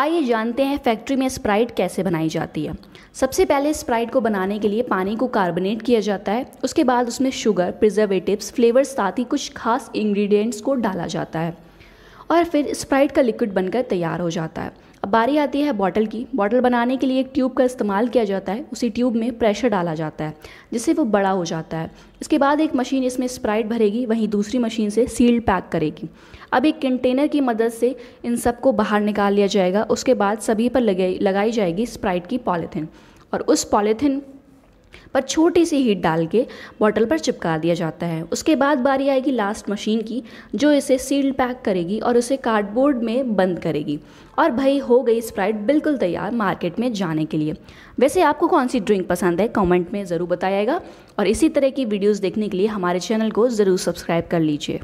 आइए जानते हैं फैक्ट्री में स्प्राइट कैसे बनाई जाती है सबसे पहले स्प्राइट को बनाने के लिए पानी को कार्बोनेट किया जाता है उसके बाद उसमें शुगर प्रिजर्वेटिव्स फ्लेवर साथ ही कुछ खास इंग्रेडिएंट्स को डाला जाता है और फिर स्प्राइट का लिक्विड बनकर तैयार हो जाता है अब बारी आती है बॉटल की बॉटल बनाने के लिए एक ट्यूब का इस्तेमाल किया जाता है उसी ट्यूब में प्रेशर डाला जाता है जिससे वो बड़ा हो जाता है इसके बाद एक मशीन इसमें स्प्राइट भरेगी वहीं दूसरी मशीन से सील्ड पैक करेगी अब एक कंटेनर की मदद से इन सबको बाहर निकाल लिया जाएगा उसके बाद सभी पर लगे लगाई जाएगी स्प्राइट की पॉलीथिन और उस पॉलीथिन पर छोटी सी हीट डाल के बॉटल पर चिपका दिया जाता है उसके बाद बारी आएगी लास्ट मशीन की जो इसे सील्ड पैक करेगी और उसे कार्डबोर्ड में बंद करेगी और भाई हो गई स्प्राइट बिल्कुल तैयार मार्केट में जाने के लिए वैसे आपको कौन सी ड्रिंक पसंद है कमेंट में ज़रूर बताएगा और इसी तरह की वीडियोस देखने के लिए हमारे चैनल को ज़रूर सब्सक्राइब कर लीजिए